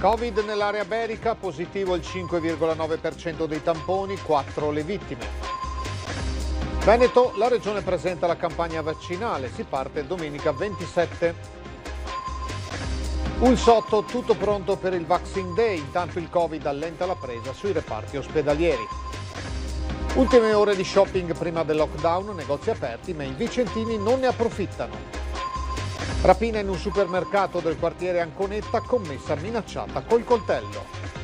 Covid nell'area berica, positivo il 5,9% dei tamponi, 4 le vittime. Veneto, la regione presenta la campagna vaccinale, si parte domenica 27. Un sotto tutto pronto per il Vaccine Day, intanto il Covid allenta la presa sui reparti ospedalieri. Ultime ore di shopping prima del lockdown, negozi aperti, ma i vicentini non ne approfittano. Rapina in un supermercato del quartiere Anconetta, commessa minacciata col coltello.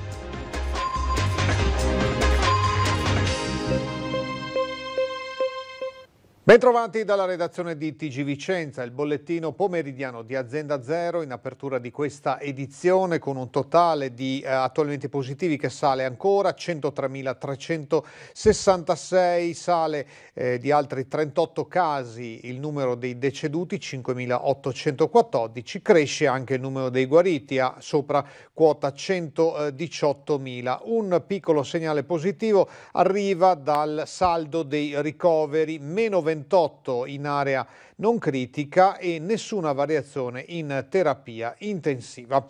Bentrovati dalla redazione di TG Vicenza, il bollettino pomeridiano di Azienda Zero in apertura di questa edizione con un totale di eh, attualmente positivi che sale ancora 103.366, sale eh, di altri 38 casi il numero dei deceduti 5.814, cresce anche il numero dei guariti a sopra quota 118.000. Un piccolo segnale positivo arriva dal saldo dei ricoveri, meno 20 28 in area non critica e nessuna variazione in terapia intensiva.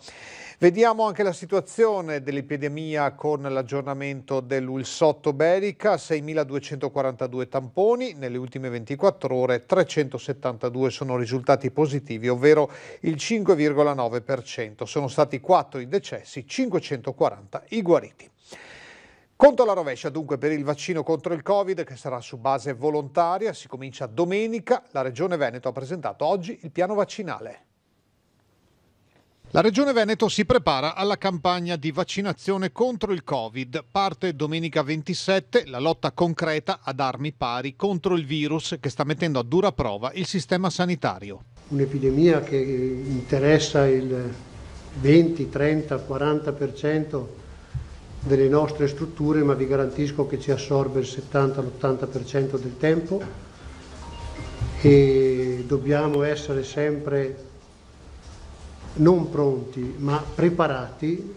Vediamo anche la situazione dell'epidemia con l'aggiornamento dell'Ulsotto Berica, 6.242 tamponi, nelle ultime 24 ore 372 sono risultati positivi, ovvero il 5,9%. Sono stati 4 i decessi, 540 i guariti. Conto alla rovescia dunque per il vaccino contro il Covid che sarà su base volontaria, si comincia domenica, la Regione Veneto ha presentato oggi il piano vaccinale. La Regione Veneto si prepara alla campagna di vaccinazione contro il Covid. Parte domenica 27 la lotta concreta ad armi pari contro il virus che sta mettendo a dura prova il sistema sanitario. Un'epidemia che interessa il 20, 30, 40% delle nostre strutture, ma vi garantisco che ci assorbe il 70-80% del tempo e dobbiamo essere sempre non pronti, ma preparati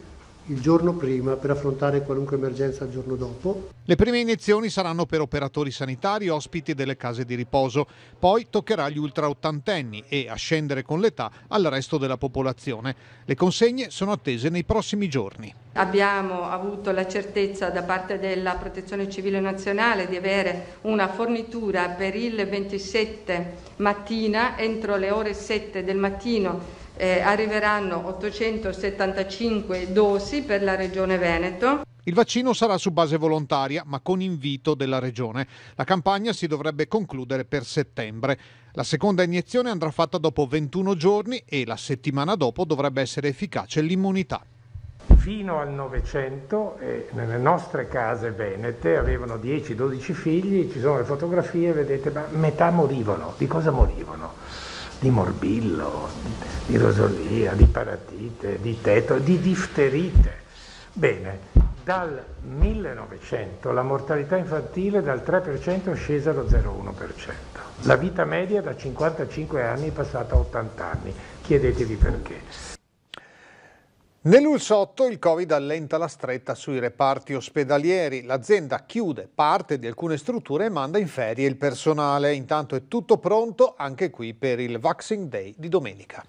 il giorno prima per affrontare qualunque emergenza il giorno dopo. Le prime iniezioni saranno per operatori sanitari ospiti delle case di riposo, poi toccherà agli ultraottantenni e a scendere con l'età al resto della popolazione. Le consegne sono attese nei prossimi giorni. Abbiamo avuto la certezza da parte della Protezione Civile Nazionale di avere una fornitura per il 27 mattina entro le ore 7 del mattino eh, arriveranno 875 dosi per la Regione Veneto. Il vaccino sarà su base volontaria, ma con invito della Regione. La campagna si dovrebbe concludere per settembre. La seconda iniezione andrà fatta dopo 21 giorni e la settimana dopo dovrebbe essere efficace l'immunità. Fino al Novecento eh, nelle nostre case venete avevano 10-12 figli, ci sono le fotografie, vedete, ma metà morivano. Di cosa morivano? di morbillo, di rosolia, di paratite, di teto, di difterite. Bene, dal 1900 la mortalità infantile dal 3% è scesa allo 0,1%. La vita media da 55 anni è passata a 80 anni. Chiedetevi perché. Nell'Ulsotto il Covid allenta la stretta sui reparti ospedalieri. L'azienda chiude parte di alcune strutture e manda in ferie il personale. Intanto è tutto pronto anche qui per il Vaxing Day di domenica.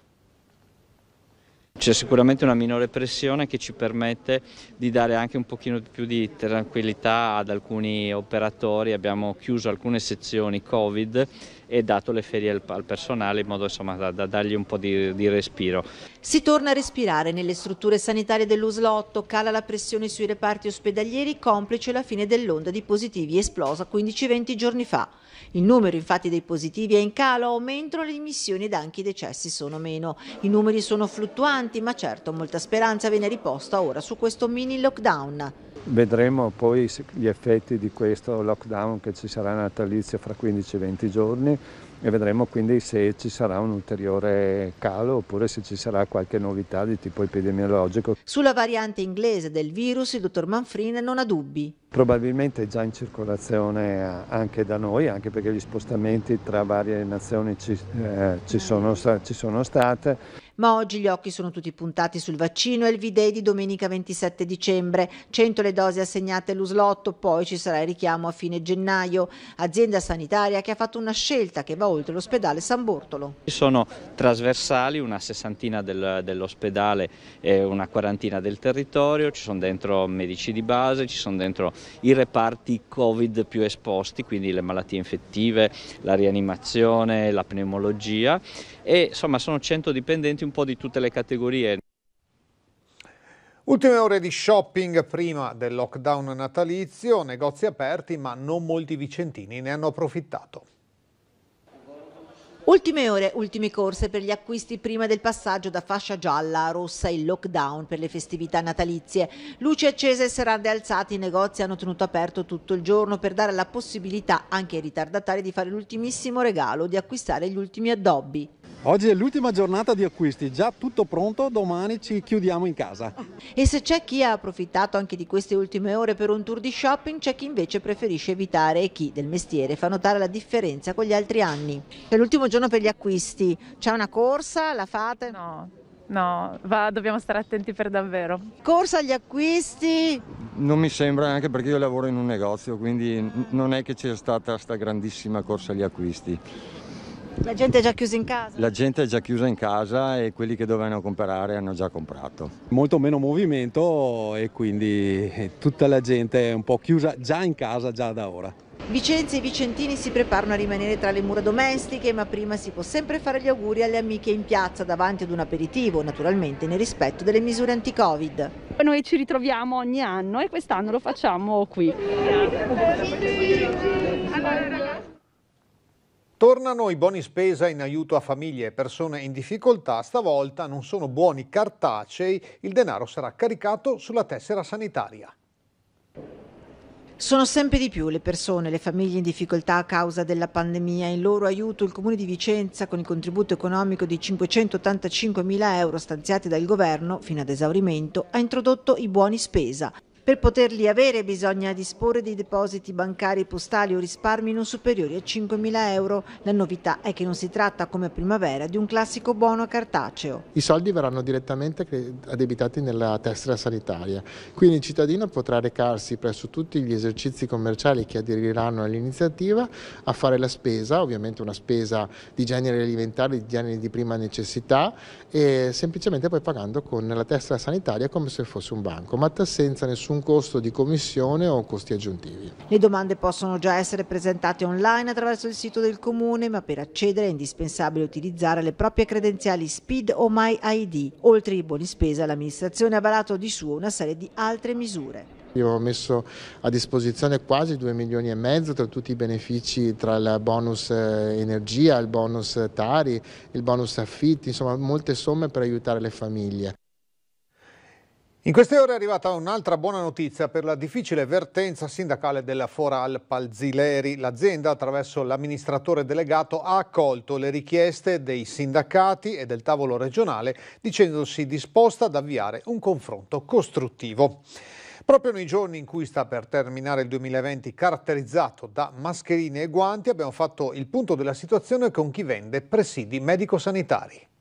C'è sicuramente una minore pressione che ci permette di dare anche un pochino più di tranquillità ad alcuni operatori, abbiamo chiuso alcune sezioni Covid e dato le ferie al, al personale in modo insomma, da, da, dargli un po' di, di respiro. Si torna a respirare nelle strutture sanitarie dell'Uslotto, cala la pressione sui reparti ospedalieri complice la fine dell'onda di positivi esplosa 15-20 giorni fa. Il numero infatti dei positivi è in calo, mentre le dimissioni ed anche i decessi sono meno. I numeri sono fluttuanti ma certo molta speranza viene riposta ora su questo mini lockdown. Vedremo poi gli effetti di questo lockdown che ci sarà natalizio fra 15-20 giorni e vedremo quindi se ci sarà un ulteriore calo oppure se ci sarà qualche novità di tipo epidemiologico. Sulla variante inglese del virus il dottor Manfrin non ha dubbi probabilmente è già in circolazione eh, anche da noi, anche perché gli spostamenti tra varie nazioni ci, eh, ci, sono, ci sono state. Ma oggi gli occhi sono tutti puntati sul vaccino e il V-Day di domenica 27 dicembre. 100 le dosi assegnate all'uslotto, poi ci sarà il richiamo a fine gennaio. Azienda sanitaria che ha fatto una scelta che va oltre l'ospedale San Bortolo. Sono trasversali una sessantina del, dell'ospedale e una quarantina del territorio, ci sono dentro medici di base, ci sono dentro i reparti Covid più esposti, quindi le malattie infettive, la rianimazione, la pneumologia e insomma sono 100 dipendenti un po' di tutte le categorie. Ultime ore di shopping prima del lockdown natalizio, negozi aperti ma non molti vicentini ne hanno approfittato. Ultime ore, ultime corse per gli acquisti prima del passaggio da fascia gialla a rossa il lockdown per le festività natalizie. Luci accese e serrande alzate, i negozi hanno tenuto aperto tutto il giorno per dare la possibilità anche ai ritardatari di fare l'ultimissimo regalo, di acquistare gli ultimi addobbi. Oggi è l'ultima giornata di acquisti, già tutto pronto, domani ci chiudiamo in casa. E se c'è chi ha approfittato anche di queste ultime ore per un tour di shopping, c'è chi invece preferisce evitare e chi del mestiere fa notare la differenza con gli altri anni. È l'ultimo giorno per gli acquisti, c'è una corsa, la fate? No, No, va, dobbiamo stare attenti per davvero. Corsa agli acquisti? Non mi sembra, anche perché io lavoro in un negozio, quindi non è che c'è stata questa grandissima corsa agli acquisti. La gente è già chiusa in casa? La gente è già chiusa in casa e quelli che dovevano comprare hanno già comprato. Molto meno movimento e quindi tutta la gente è un po' chiusa già in casa già da ora. Vicenza e vicentini si preparano a rimanere tra le mura domestiche, ma prima si può sempre fare gli auguri alle amiche in piazza davanti ad un aperitivo, naturalmente nel rispetto delle misure anti-Covid. Noi ci ritroviamo ogni anno e quest'anno lo facciamo qui. Tornano i buoni spesa in aiuto a famiglie e persone in difficoltà, stavolta non sono buoni cartacei, il denaro sarà caricato sulla tessera sanitaria. Sono sempre di più le persone, le famiglie in difficoltà a causa della pandemia. In loro aiuto il Comune di Vicenza, con il contributo economico di 585 mila euro stanziati dal governo fino ad esaurimento, ha introdotto i buoni spesa. Per poterli avere bisogna disporre di depositi bancari postali o risparmi non superiori a 5.000 euro. La novità è che non si tratta, come primavera, di un classico buono cartaceo. I soldi verranno direttamente addebitati nella tessera sanitaria, quindi il cittadino potrà recarsi presso tutti gli esercizi commerciali che aderiranno all'iniziativa a fare la spesa, ovviamente una spesa di genere alimentare, di genere di prima necessità e semplicemente poi pagando con la tessera sanitaria come se fosse un banco, ma senza nessun nessun costo di commissione o costi aggiuntivi. Le domande possono già essere presentate online attraverso il sito del Comune, ma per accedere è indispensabile utilizzare le proprie credenziali SPID o MyID. Oltre i buoni spesa, l'amministrazione ha varato di suo una serie di altre misure. Io ho messo a disposizione quasi 2 milioni e mezzo tra tutti i benefici, tra il bonus eh, energia, il bonus Tari, il bonus affitti, insomma molte somme per aiutare le famiglie. In queste ore è arrivata un'altra buona notizia per la difficile vertenza sindacale della Foral Palzileri. L'azienda, attraverso l'amministratore delegato, ha accolto le richieste dei sindacati e del tavolo regionale, dicendosi disposta ad avviare un confronto costruttivo. Proprio nei giorni in cui sta per terminare il 2020 caratterizzato da mascherine e guanti, abbiamo fatto il punto della situazione con chi vende presidi medico-sanitari.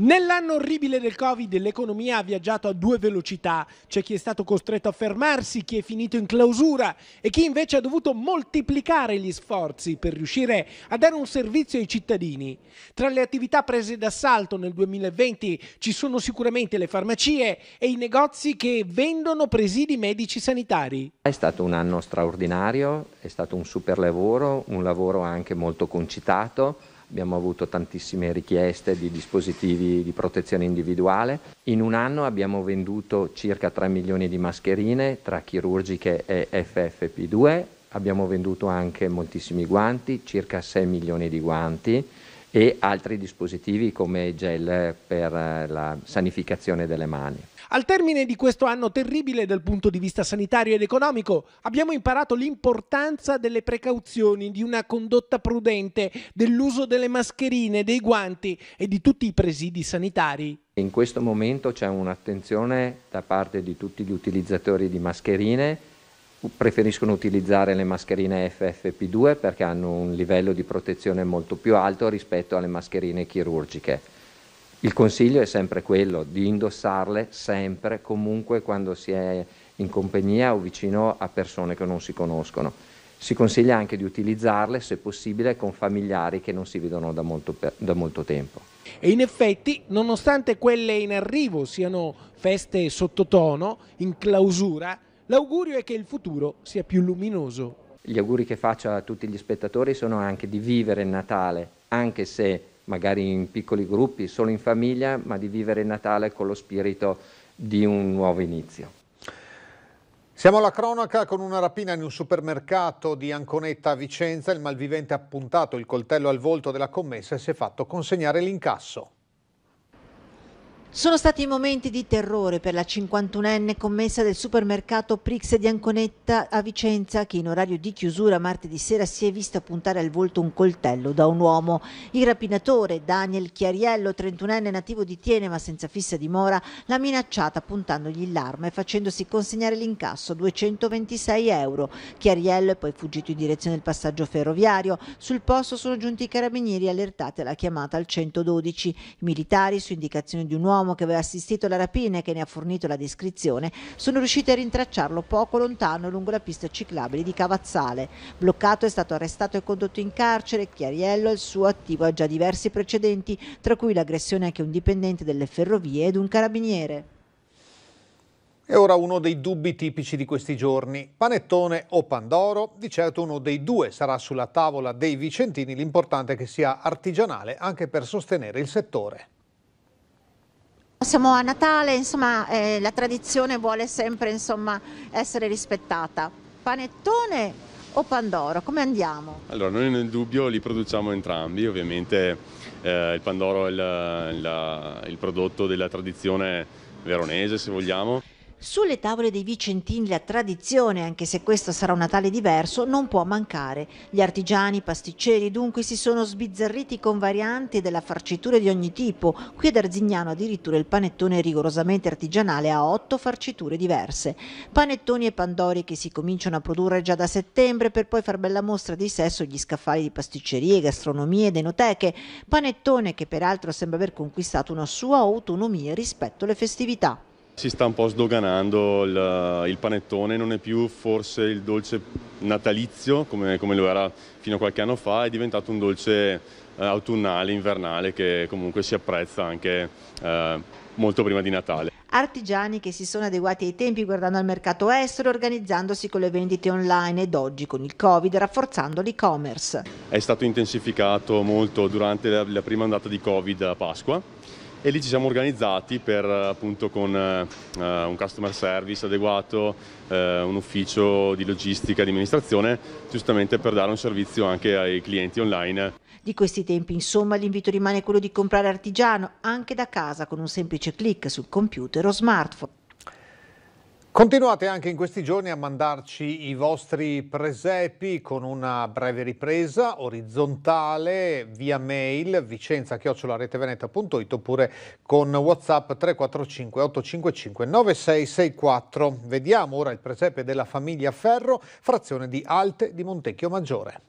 Nell'anno orribile del Covid l'economia ha viaggiato a due velocità. C'è chi è stato costretto a fermarsi, chi è finito in clausura e chi invece ha dovuto moltiplicare gli sforzi per riuscire a dare un servizio ai cittadini. Tra le attività prese d'assalto nel 2020 ci sono sicuramente le farmacie e i negozi che vendono presidi medici sanitari. È stato un anno straordinario, è stato un super lavoro, un lavoro anche molto concitato abbiamo avuto tantissime richieste di dispositivi di protezione individuale. In un anno abbiamo venduto circa 3 milioni di mascherine tra chirurgiche e FFP2, abbiamo venduto anche moltissimi guanti, circa 6 milioni di guanti e altri dispositivi come gel per eh, la sanificazione delle mani. Al termine di questo anno terribile dal punto di vista sanitario ed economico, abbiamo imparato l'importanza delle precauzioni, di una condotta prudente, dell'uso delle mascherine, dei guanti e di tutti i presidi sanitari. In questo momento c'è un'attenzione da parte di tutti gli utilizzatori di mascherine preferiscono utilizzare le mascherine FFP2 perché hanno un livello di protezione molto più alto rispetto alle mascherine chirurgiche. Il consiglio è sempre quello di indossarle sempre, comunque quando si è in compagnia o vicino a persone che non si conoscono. Si consiglia anche di utilizzarle, se possibile, con familiari che non si vedono da molto, da molto tempo. E in effetti, nonostante quelle in arrivo siano feste sottotono, in clausura, L'augurio è che il futuro sia più luminoso. Gli auguri che faccio a tutti gli spettatori sono anche di vivere il Natale, anche se magari in piccoli gruppi, solo in famiglia, ma di vivere il Natale con lo spirito di un nuovo inizio. Siamo alla cronaca con una rapina in un supermercato di Anconetta a Vicenza. Il malvivente ha puntato il coltello al volto della commessa e si è fatto consegnare l'incasso. Sono stati momenti di terrore per la 51enne commessa del supermercato Prix di Anconetta a Vicenza che in orario di chiusura martedì sera si è vista puntare al volto un coltello da un uomo. Il rapinatore Daniel Chiariello, 31enne nativo di Tiene ma senza fissa dimora, l'ha minacciata puntandogli l'arma e facendosi consegnare l'incasso 226 euro. Chiariello è poi fuggito in direzione del passaggio ferroviario. Sul posto sono giunti i carabinieri allertati alla chiamata al 112. I militari, su indicazione di un uomo, uomo che aveva assistito alla rapina e che ne ha fornito la descrizione, sono riusciti a rintracciarlo poco lontano lungo la pista ciclabile di Cavazzale. Bloccato è stato arrestato e condotto in carcere. Chiariello il suo attivo ha già diversi precedenti, tra cui l'aggressione anche a un dipendente delle ferrovie ed un carabiniere. E ora uno dei dubbi tipici di questi giorni. Panettone o Pandoro? Di certo uno dei due sarà sulla tavola dei vicentini, l'importante è che sia artigianale anche per sostenere il settore. Siamo a Natale, insomma, eh, la tradizione vuole sempre insomma, essere rispettata. Panettone o Pandoro? Come andiamo? Allora, noi nel dubbio li produciamo entrambi, ovviamente eh, il Pandoro è il, la, il prodotto della tradizione veronese, se vogliamo. Sulle tavole dei vicentini la tradizione, anche se questo sarà un Natale diverso, non può mancare. Gli artigiani, i pasticceri dunque si sono sbizzarriti con varianti della farcitura di ogni tipo. Qui ad Arzignano addirittura il panettone rigorosamente artigianale ha otto farciture diverse. Panettoni e pandori che si cominciano a produrre già da settembre per poi far bella mostra di sé sugli scaffali di pasticcerie, gastronomie ed enoteche. Panettone che peraltro sembra aver conquistato una sua autonomia rispetto alle festività. Si sta un po' sdoganando, il, il, panettone non è più forse il dolce natalizio come, come, lo era fino a qualche anno fa, è diventato un dolce eh, autunnale, invernale che comunque si apprezza anche eh, molto prima di Natale. Artigiani che si sono adeguati ai tempi guardando al mercato estero, organizzandosi con le vendite online ed oggi con il Covid rafforzando l'e-commerce. È stato intensificato molto durante la, la prima ondata di Covid a Pasqua e lì ci siamo organizzati per, appunto, con eh, un customer service adeguato, eh, un ufficio di logistica e di amministrazione, giustamente per dare un servizio anche ai clienti online. Di questi tempi, insomma, l'invito rimane quello di comprare artigiano anche da casa con un semplice clic sul computer o smartphone. Continuate anche in questi giorni a mandarci i vostri presepi con una breve ripresa orizzontale via mail vicenza-reteveneta.it oppure con whatsapp 345 855 9664. Vediamo ora il presepe della famiglia Ferro, frazione di Alte di Montecchio Maggiore.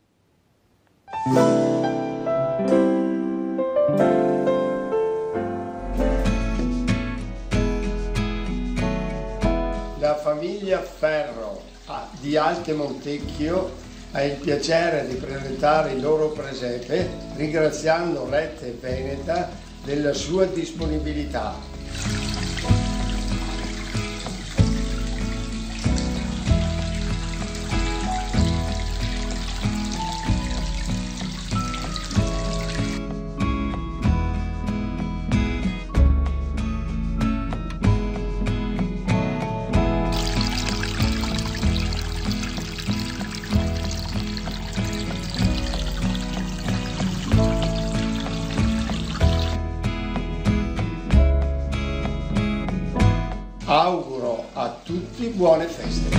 famiglia Ferro ah, di Alte Montecchio ha il piacere di presentare il loro presepe ringraziando Rete Veneta della sua disponibilità buone feste.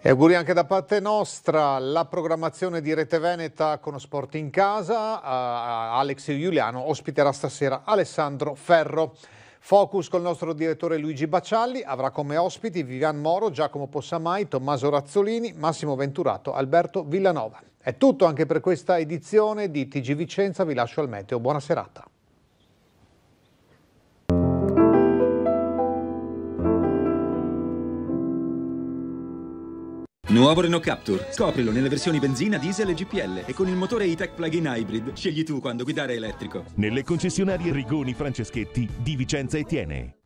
E auguri anche da parte nostra, la programmazione di Rete Veneta con Sport in Casa, uh, Alex Giuliano ospiterà stasera Alessandro Ferro. Focus col nostro direttore Luigi Bacialli avrà come ospiti Vivian Moro, Giacomo Possamai, Tommaso Razzolini, Massimo Venturato, Alberto Villanova. È tutto anche per questa edizione di TG Vicenza, vi lascio al meteo, buona serata. Nuovo Renault Capture. Scoprilo nelle versioni benzina, diesel e GPL e con il motore e-tech plug-in hybrid. Scegli tu quando guidare elettrico. Nelle concessionarie Rigoni Franceschetti di Vicenza e Tiene.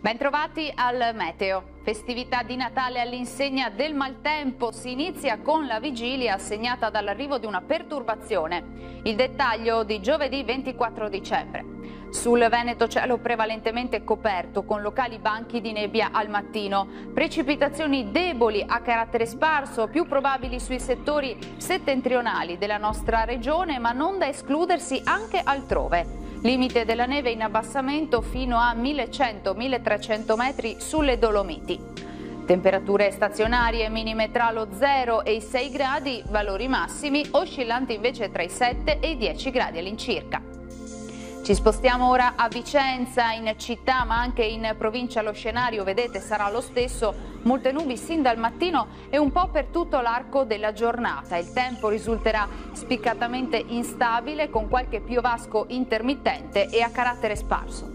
Bentrovati al Meteo. Festività di Natale all'insegna del maltempo si inizia con la vigilia segnata dall'arrivo di una perturbazione. Il dettaglio di giovedì 24 dicembre. Sul Veneto cielo prevalentemente coperto con locali banchi di nebbia al mattino. Precipitazioni deboli a carattere sparso, più probabili sui settori settentrionali della nostra regione, ma non da escludersi anche altrove. Limite della neve in abbassamento fino a 1100-1300 metri sulle Dolomiti. Temperature stazionarie minime tra lo 0 e i 6 gradi, valori massimi oscillanti invece tra i 7 e i 10 gradi all'incirca. Ci spostiamo ora a Vicenza, in città ma anche in provincia lo scenario, vedete, sarà lo stesso. Molte nubi sin dal mattino e un po' per tutto l'arco della giornata. Il tempo risulterà spiccatamente instabile con qualche piovasco intermittente e a carattere sparso.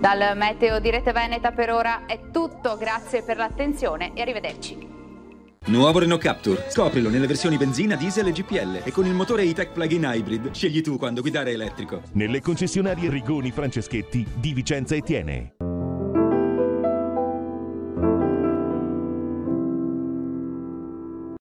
Dal Meteo di Rete Veneta per ora è tutto, grazie per l'attenzione e arrivederci. Nuovo Renault Capture. Scoprilo nelle versioni benzina, diesel e GPL e con il motore e-tech plug-in hybrid. Scegli tu quando guidare elettrico. Nelle concessionarie Rigoni Franceschetti di Vicenza e Tiene.